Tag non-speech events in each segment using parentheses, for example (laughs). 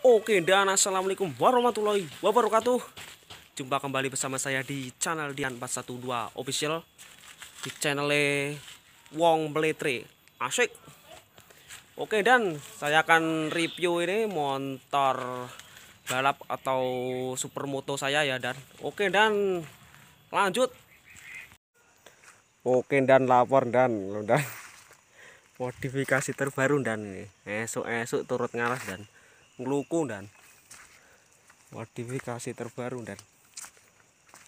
Oke dan assalamualaikum warahmatullahi wabarakatuh Jumpa kembali bersama saya di channel Dian412 official Di channel Wong Bletre Asik Oke dan saya akan review ini motor balap atau supermoto saya ya dan Oke dan lanjut Oke dan lapor dan udah (laughs) modifikasi terbaru dan esok-esok turut ngalah dan ngeluku dan modifikasi terbaru dan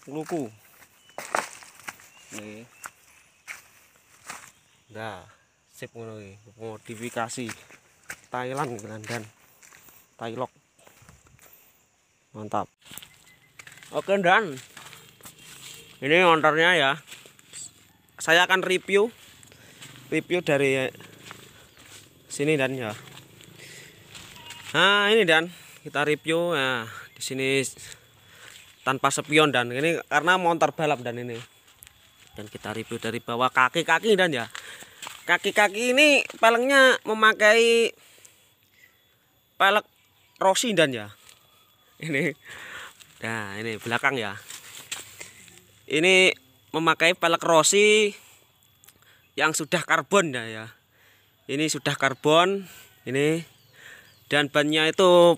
ngeluku ini nah sip ngono modifikasi Thailand dan Thailand mantap oke dan ini motornya ya saya akan review review dari sini dan ya nah ini dan kita review ya di sini tanpa spion dan ini karena motor balap dan ini dan kita review dari bawah kaki-kaki dan ya kaki-kaki ini pelengnya memakai pelek Rossi dan ya ini nah ini belakang ya ini memakai pelek Rossi yang sudah karbon ya ya ini sudah karbon ini dan bannya itu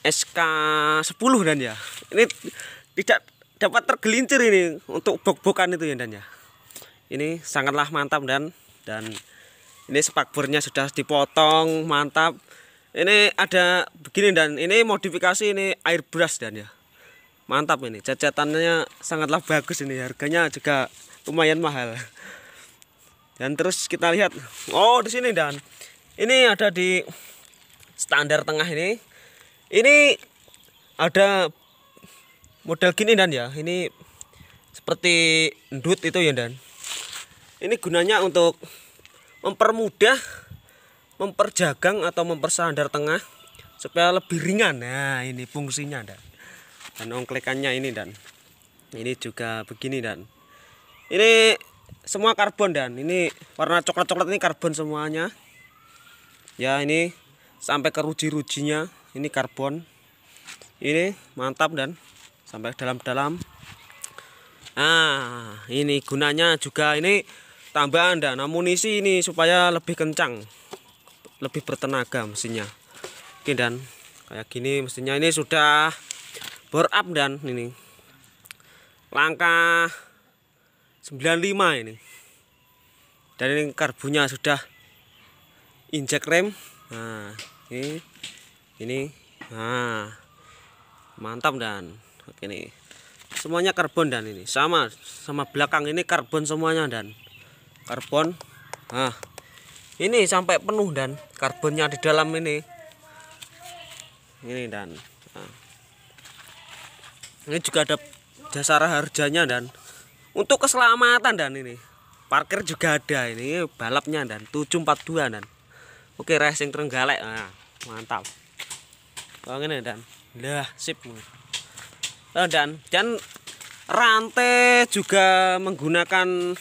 SK 10 dan ya ini tidak dapat tergelincir ini untuk bok-bokan itu ya dan ya ini sangatlah mantap dan dan ini spakbornya sudah dipotong mantap ini ada begini dan ini modifikasi ini airbrush dan ya mantap ini cacatannya sangatlah bagus ini harganya juga lumayan mahal dan terus kita lihat oh di sini dan ini ada di standar tengah ini ini ada model gini dan ya ini seperti endut itu ya dan ini gunanya untuk mempermudah memperjagang atau mempersandar tengah supaya lebih ringan nah ini fungsinya dan dan ongklekannya ini dan ini juga begini dan ini semua karbon dan ini warna coklat coklat ini karbon semuanya ya ini sampai ke ruji-rujinya ini karbon ini mantap dan sampai dalam-dalam ah ini gunanya juga ini tambahan dan amunisi ini supaya lebih kencang lebih bertenaga mesinnya oke dan kayak gini mesinnya ini sudah bore up dan ini langkah 95 ini dan ini karbunya sudah injek rem nah ini ini nah mantap dan oke nih semuanya karbon dan ini sama sama belakang ini karbon semuanya dan karbon nah ini sampai penuh dan karbonnya di dalam ini ini dan nah. ini juga ada dasar harganya dan untuk keselamatan dan ini parkir juga ada ini balapnya dan 742 dan oke racing terenggalek nah, mantap kalau ini dan lah sip oh, dan dan rantai juga menggunakan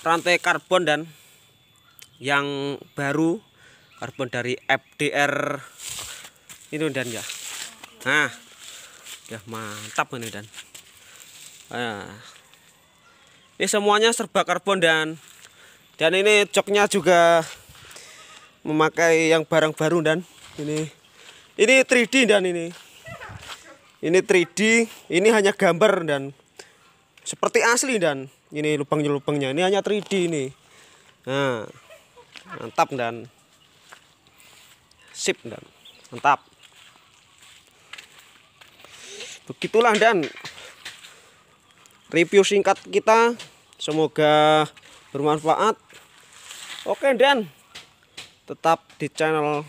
rantai karbon dan yang baru karbon dari FDR Ini dan ya nah ya mantap ini dan nah, ini semuanya serba karbon dan dan ini joknya juga memakai yang barang baru dan ini ini 3D dan ini ini 3D ini hanya gambar dan seperti asli dan ini lubang-lubangnya ini hanya 3D ini nah mantap dan sip dan mantap begitulah dan review singkat kita semoga bermanfaat oke dan tetap di channel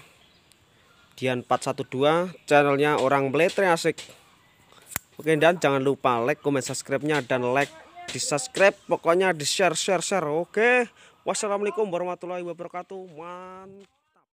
Dian 412 channelnya orang meletre asik Oke dan jangan lupa like komen subscribe-nya dan like di subscribe pokoknya di share share share Oke wassalamualaikum warahmatullahi wabarakatuh mantap